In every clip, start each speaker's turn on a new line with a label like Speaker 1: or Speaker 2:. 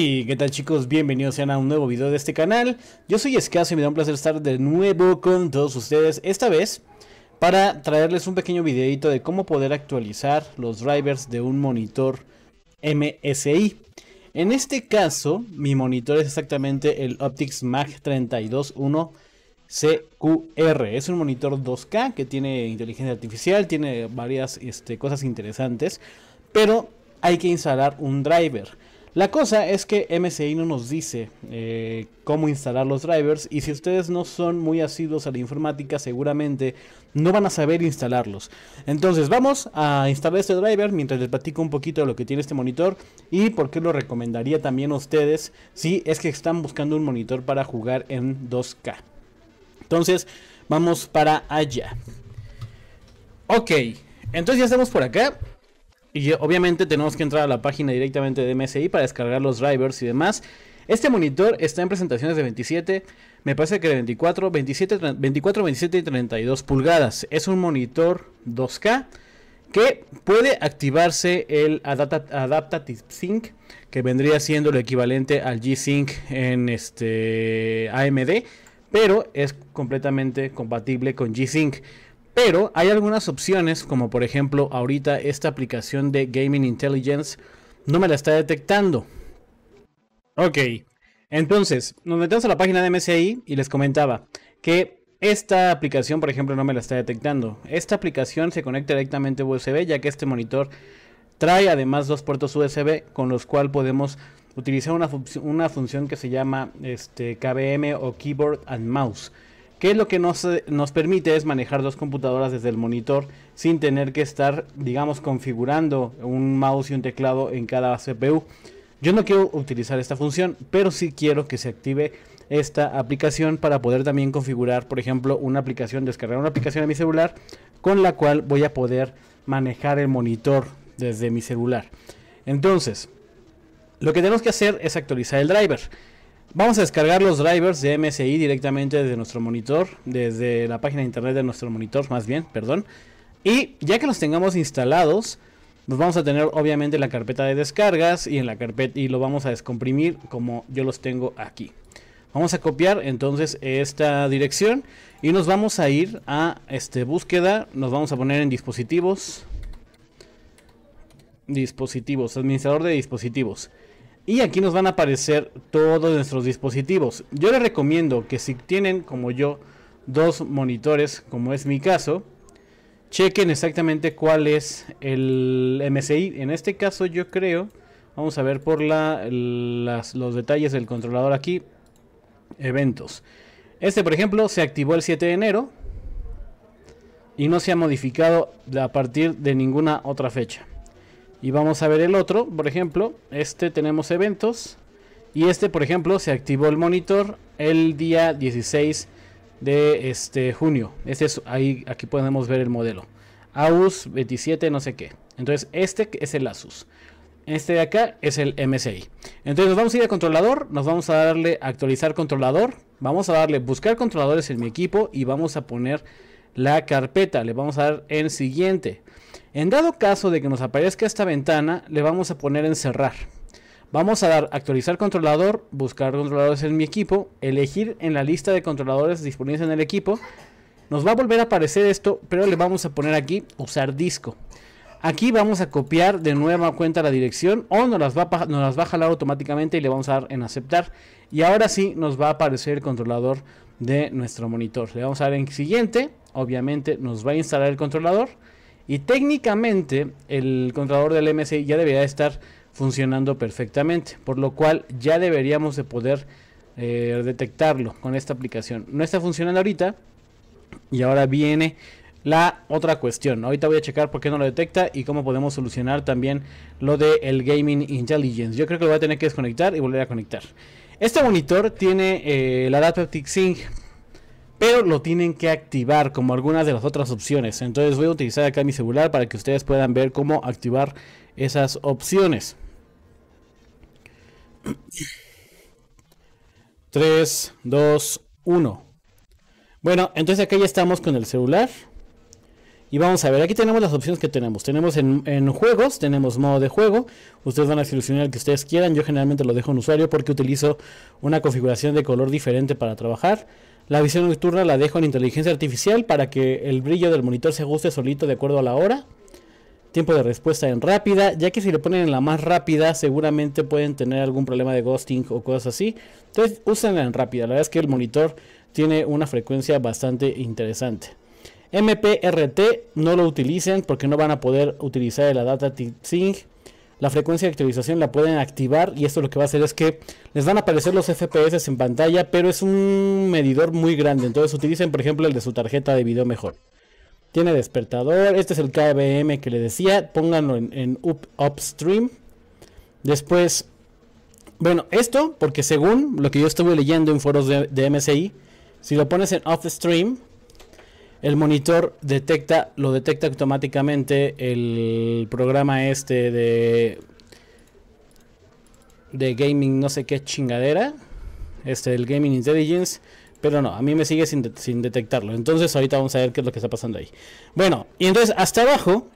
Speaker 1: ¿qué tal chicos? Bienvenidos sean a un nuevo video de este canal. Yo soy Escaso y me da un placer estar de nuevo con todos ustedes. Esta vez para traerles un pequeño videito de cómo poder actualizar los drivers de un monitor MSI. En este caso, mi monitor es exactamente el Optics Mag 321 CQR. Es un monitor 2K que tiene inteligencia artificial, tiene varias este, cosas interesantes, pero hay que instalar un driver. La cosa es que MSI no nos dice eh, cómo instalar los drivers y si ustedes no son muy asiduos a la informática seguramente no van a saber instalarlos. Entonces vamos a instalar este driver mientras les platico un poquito de lo que tiene este monitor y por qué lo recomendaría también a ustedes si es que están buscando un monitor para jugar en 2K. Entonces vamos para allá. Ok, entonces ya estamos por acá. Y obviamente tenemos que entrar a la página directamente de MSI para descargar los drivers y demás. Este monitor está en presentaciones de 27, me parece que de 24, 27, 24, 27 y 32 pulgadas. Es un monitor 2K que puede activarse el Adaptative Sync, que vendría siendo lo equivalente al G-Sync en este AMD, pero es completamente compatible con G-Sync. Pero hay algunas opciones, como por ejemplo ahorita esta aplicación de Gaming Intelligence no me la está detectando. Ok, entonces nos metemos a la página de MSI y les comentaba que esta aplicación, por ejemplo, no me la está detectando. Esta aplicación se conecta directamente a USB, ya que este monitor trae además dos puertos USB con los cuales podemos utilizar una, función que se llama este, KBM o Keyboard and Mouse que lo que eh, nos, permite es manejar dos computadoras desde el monitor sin tener que estar, digamos, configurando un mouse y un teclado en cada CPU. Yo no quiero utilizar esta función, pero sí quiero que se active esta aplicación para poder también configurar, por ejemplo, una aplicación, descargar una aplicación a mi celular con la cual voy a poder manejar el monitor desde mi celular. Entonces, lo que tenemos que hacer es actualizar el driver. Vamos a descargar los drivers de MSI directamente desde nuestro monitor, desde la página de internet de nuestro monitor, más bien, perdón. Y ya que los tengamos instalados, nos pues vamos a tener obviamente la carpeta de descargas y en la carpeta y lo vamos a descomprimir como yo los tengo aquí. Vamos a copiar entonces esta dirección y nos vamos a ir a este búsqueda, nos vamos a poner en dispositivos, dispositivos, administrador de dispositivos. Y aquí nos van a aparecer todos nuestros dispositivos. Yo les recomiendo que si tienen, como yo, dos monitores, como es mi caso, chequen exactamente cuál es el MSI. En este caso yo creo, vamos a ver por los detalles del controlador aquí, eventos. Este, por ejemplo, se activó el 7 de enero y no se ha modificado a partir de ninguna otra fecha. Y vamos a ver el otro, por ejemplo, este tenemos eventos. Y este, por ejemplo, se activó el monitor el día 16 de este junio. Este es ahí, aquí podemos ver el modelo. AUS 27, no sé qué. Entonces, este es el ASUS. Este de acá es el MSI. Entonces, nos vamos a ir a controlador. Nos vamos a darle actualizar controlador. Vamos a darle buscar controladores en mi equipo y vamos a poner la carpeta. Le vamos a dar en siguiente. En dado caso de que nos aparezca esta ventana, le vamos a poner en cerrar. Vamos a dar actualizar controlador, buscar controladores en mi equipo, elegir en la lista de controladores disponibles en el equipo. Nos va a volver a aparecer esto, pero le vamos a poner aquí usar disco. Aquí vamos a copiar de nueva cuenta la dirección o nos las, va a, jalar automáticamente y le vamos a dar en aceptar. Y ahora sí nos va a aparecer el controlador de nuestro monitor. Le vamos a dar en siguiente. Obviamente nos va a instalar el controlador. Y técnicamente el controlador del MSI ya debería estar funcionando perfectamente, por lo cual ya deberíamos de poder eh, detectarlo con esta aplicación. No está funcionando ahorita y ahora viene la otra cuestión. Ahorita voy a checar por qué no lo detecta y cómo podemos solucionar también lo de el Gaming Intelligence. Yo creo que lo voy a tener que desconectar y volver a conectar. Este monitor tiene eh, la Data Sync pero lo tienen que activar como algunas de las otras opciones. Entonces voy a utilizar acá mi celular para que ustedes puedan ver cómo activar esas opciones. 3, 2, 1. Bueno, entonces acá ya estamos con el celular. Y vamos a ver, aquí tenemos las opciones que tenemos. Tenemos en, juegos, tenemos modo de juego. Ustedes van a seleccionar el que ustedes quieran. Yo generalmente lo dejo en usuario porque utilizo una configuración de color diferente para trabajar. La visión nocturna la dejo en inteligencia artificial para que el brillo del monitor se ajuste solito de acuerdo a la hora. Tiempo de respuesta en rápida, ya que si lo ponen en la más rápida seguramente pueden tener algún problema de ghosting o cosas así. Entonces úsenla en rápida, la verdad es que el monitor tiene una frecuencia bastante interesante. MPRT no lo utilicen porque no van a poder utilizar la data sync. La frecuencia de actualización la pueden activar y esto lo que va a hacer es que les van a aparecer los FPS en pantalla, pero es un medidor muy grande. Entonces utilicen por ejemplo el de su tarjeta de video mejor. Tiene despertador, este es el KBM que le decía, pónganlo en, upstream. Después, bueno, esto porque según lo que yo estuve leyendo en foros de, de MSI, si lo pones en upstream, el monitor detecta, lo detecta automáticamente el programa este de de gaming no sé qué chingadera, este el gaming intelligence, pero no, a mí me sigue sin, detectarlo. Entonces ahorita vamos a ver qué es lo que está pasando ahí. Bueno, y entonces hasta abajo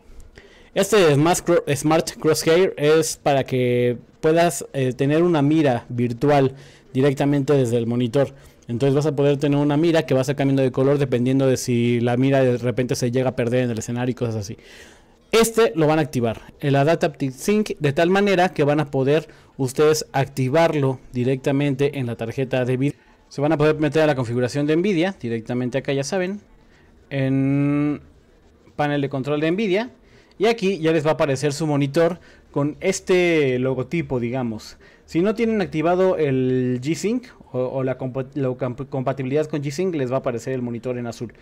Speaker 1: este Smart Crosshair es para que puedas eh, tener una mira virtual directamente desde el monitor. Entonces vas a poder tener una mira que va a estar cambiando de color dependiendo de si la mira de repente se llega a perder en el escenario y cosas así. Este lo van a activar, el Adaptive Sync, de tal manera que van a poder ustedes activarlo directamente en la tarjeta de video. Se van a poder meter a la configuración de NVIDIA, directamente acá ya saben, en panel de control de NVIDIA. Y aquí ya les va a aparecer su monitor con este logotipo, digamos. Si no tienen activado el G-Sync o, la, compatibilidad con G-Sync, les va a aparecer el monitor en azul.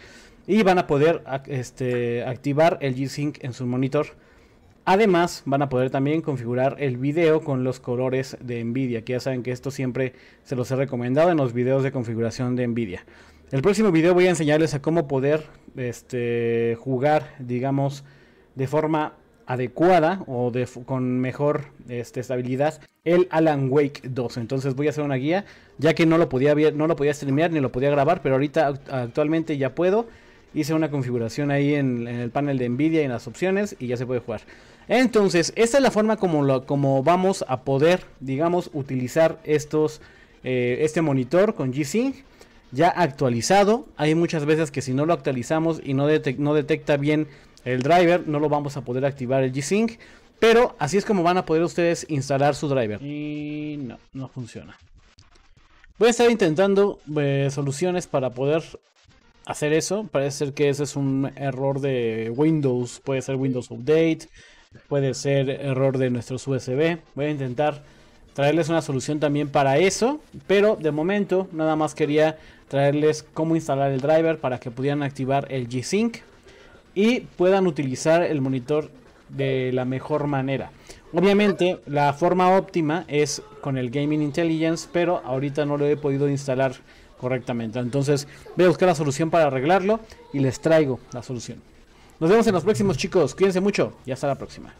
Speaker 1: Y van a poder este, activar el G-Sync en su monitor. Además, van a poder también configurar el video con los colores de Nvidia, que ya saben que esto siempre se los he recomendado en los videos de configuración de Nvidia. El próximo video voy a enseñarles a cómo poder este, jugar, digamos, de forma adecuada o con mejor este, estabilidad el Alan Wake 2. Entonces voy a hacer una guía, ya que no lo podía ver, no lo podía streamear ni lo podía grabar, pero ahorita actualmente ya puedo. Hice una configuración ahí en, el panel de Nvidia y en las opciones y ya se puede jugar. Entonces, esta es la forma como, como vamos a poder, digamos, utilizar estos, eh, este monitor con G-Sync ya actualizado. Hay muchas veces que si no lo actualizamos y no detecta bien el driver, no lo vamos a poder activar el G-Sync, pero así es como van a poder ustedes instalar su driver. Y no, no funciona. Voy a estar intentando eh, soluciones para poder hacer eso. Parece ser que ese es un error de Windows. Puede ser Windows Update. Puede ser error de nuestros USB. Voy a intentar traerles una solución también para eso. Pero de momento nada más quería traerles cómo instalar el driver para que pudieran activar el G-Sync y puedan utilizar el monitor de la mejor manera. Obviamente la forma óptima es con el Gaming Intelligence, pero ahorita no lo he podido instalar correctamente. Entonces voy a buscar la solución para arreglarlo y les traigo la solución. Nos vemos en los próximos chicos, cuídense mucho y hasta la próxima.